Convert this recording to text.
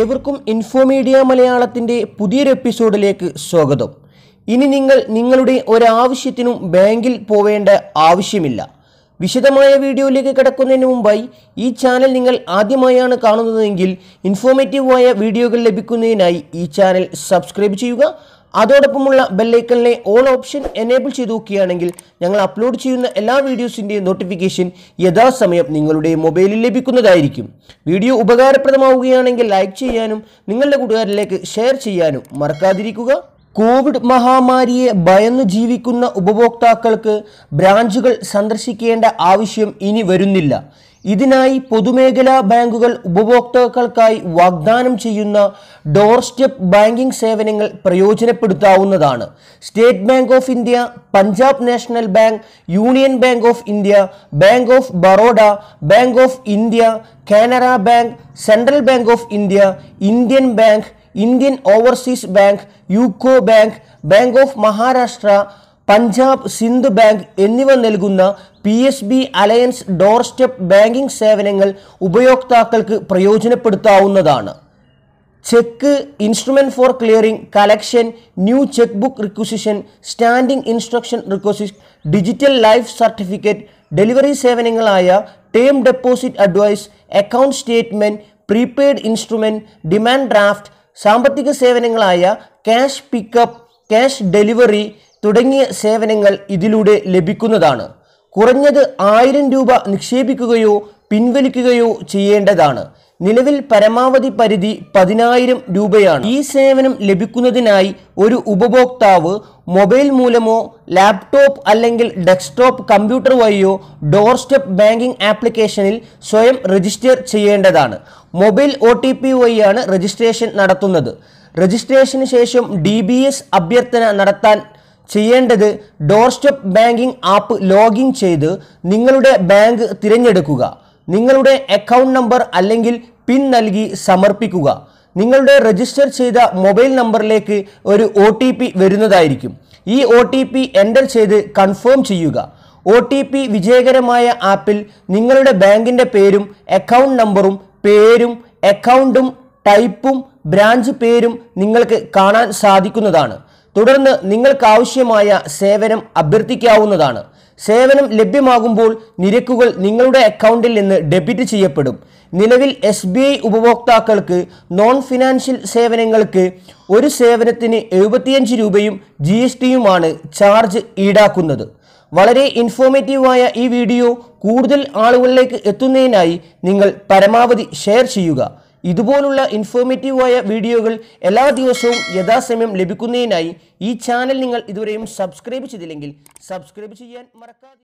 ഏവർക്കും ഇൻഫോമീഡിയ മലയാളത്തിൻ്റെ പുതിയൊരു എപ്പിസോഡിലേക്ക് സ്വാഗതം ഇനി നിങ്ങൾ നിങ്ങളുടെ ഒരാവശ്യത്തിനും ബാങ്കിൽ പോവേണ്ട ആവശ്യമില്ല വിശദമായ വീഡിയോയിലേക്ക് കിടക്കുന്നതിന് മുമ്പായി ഈ ചാനൽ നിങ്ങൾ ആദ്യമായാണ് കാണുന്നതെങ്കിൽ ഇൻഫോർമേറ്റീവായ വീഡിയോകൾ ലഭിക്കുന്നതിനായി ഈ ചാനൽ സബ്സ്ക്രൈബ് ചെയ്യുക അതോടൊപ്പമുള്ള ബെല്ലൈക്കണിലെ ഓൾ ഓപ്ഷൻ എനേബിൾ ചെയ്ത് നോക്കുകയാണെങ്കിൽ ഞങ്ങൾ അപ്ലോഡ് ചെയ്യുന്ന എല്ലാ വീഡിയോസിൻ്റെയും നോട്ടിഫിക്കേഷൻ യഥാസമയം നിങ്ങളുടെ മൊബൈലിൽ ലഭിക്കുന്നതായിരിക്കും വീഡിയോ ഉപകാരപ്രദമാവുകയാണെങ്കിൽ ലൈക്ക് ചെയ്യാനും നിങ്ങളുടെ കൂട്ടുകാരിലേക്ക് ഷെയർ ചെയ്യാനും മറക്കാതിരിക്കുക കോവിഡ് മഹാമാരിയെ ഭയന്ന് ജീവിക്കുന്ന ഉപഭോക്താക്കൾക്ക് ബ്രാഞ്ചുകൾ സന്ദർശിക്കേണ്ട ആവശ്യം ഇനി വരുന്നില്ല ഇതിനായി പൊതുമേഖലാ ബാങ്കുകൾ ഉപഭോക്താക്കൾക്കായി വാഗ്ദാനം ചെയ്യുന്ന ഡോർ സ്റ്റെപ്പ് ബാങ്കിംഗ് സേവനങ്ങൾ പ്രയോജനപ്പെടുത്താവുന്നതാണ് state bank of India Punjab national bank union bank of India bank of Baroda bank of India Canara bank central bank of India Indian bank Indian overseas bank UCO bank bank of Maharashtra Punjab Sind bank എന്നിവ നൽകുന്ന P S B alliance door step banking സേവനങ്ങൾ ഉപയോക്താക്കൾക്ക് പ്രയോജനപ്പെടുത്താവുന്നതാണ് cheque instrument for clearing collection new cheque book requisition standing instruction requisition digital life certificate delivery സേവനങ്ങളായ term deposit advice account statement prepaid instrument demand draft സാമ്പത്തിക സേവനങ്ങളായ cash pickup cash delivery തുടങ്ങിയ സേവനങ്ങൾ ഇതിലൂടെ ലഭിക്കുന്നതാണ് കുറഞ്ഞത് ആയിരം രൂപ നിക്ഷേപിക്കുകയോ പിൻവലിക്കുകയോ ചെയ്യേണ്ടതാണ് നിലവിൽ പരമാവധി പരിധി പതിനായിരം രൂപയാണ് ഈ സേവനം ലഭിക്കുന്നതിനായി ഒരു ഉപഭോക്താവ് മൊബൈൽ മൂലമോ ലാപ്ടോപ്പ് അല്ലെങ്കിൽ ഡെസ്ക്ടോപ്പ് കമ്പ്യൂട്ടർ വഴിയോ ഡോർ സ്റ്റെപ്പ് ബാങ്കിംഗ് ആപ്ലിക്കേഷനിൽ സ്വയം രജിസ്റ്റർ ചെയ്യേണ്ടതാണ് മൊബൈൽ ഒ ടി പി വഴിയാണ് രജിസ്ട്രേഷൻ നടത്തുന്നത് രജിസ്ട്രേഷന് ശേഷം ഡി അഭ്യർത്ഥന നടത്താൻ ചെയ്യേണ്ടത് door step banking app login ചെയ്ത് നിങ്ങളുടെ ബാങ്ക് തിരഞ്ഞെടുക്കുക നിങ്ങളുടെ അക്കൗണ്ട് നമ്പർ അല്ലെങ്കിൽ പിൻ നൽകി സമർപ്പിക്കുക നിങ്ങളുടെ രജിസ്റ്റർ ചെയ്ത മൊബൈൽ നമ്പറിലേക്ക് ഒരു ഒ ടി പി വരുന്നതായിരിക്കും ഈ ഒ ടി പി എൻ്റർ ചെയ്ത് കൺഫേം ചെയ്യുക ഒ ടി പി വിജയകരമായ ആപ്പിൽ നിങ്ങളുടെ ബാങ്കിൻ്റെ പേരും അക്കൗണ്ട് നമ്പറും പേരും അക്കൗണ്ടും ടൈപ്പും ബ്രാഞ്ച് പേരും നിങ്ങൾക്ക് കാണാൻ സാധിക്കുന്നതാണ് തുടർന്ന് നിങ്ങൾക്ക് ആവശ്യമായ സേവനം അഭ്യർത്ഥിക്കാവുന്നതാണ് സേവനം ലഭ്യമാകുമ്പോൾ നിരക്കുകൾ നിങ്ങളുടെ അക്കൗണ്ടിൽ നിന്ന് ഡെബിറ്റ് ചെയ്യപ്പെടും നിലവിൽ എസ് ബി ഐ ഉപഭോക്താക്കൾക്ക് നോൺ ഫിനാൻഷ്യൽ സേവനങ്ങൾക്ക് ഒരു സേവനത്തിന് എഴുപത്തിയഞ്ച് രൂപയും ജി എസ് ടിയുമാണ് ചാർജ് ഈടാക്കുന്നത് വളരെ ഇൻഫോർമേറ്റീവായ ഈ വീഡിയോ കൂടുതൽ ആളുകളിലേക്ക് എത്തുന്നതിനായി നിങ്ങൾ പരമാവധി ഷെയർ ചെയ്യുക ഇതുപോലുള്ള ഇൻഫോർമേറ്റീവായ വീഡിയോകൾ എല്ലാ ദിവസവും യഥാസമയം ലഭിക്കുന്നതിനായി ഈ ചാനൽ നിങ്ങൾ ഇതുവരെയും സബ്സ്ക്രൈബ് ചെയ്തില്ലെങ്കിൽ സബ്സ്ക്രൈബ് ചെയ്യാൻ മറക്കാതെ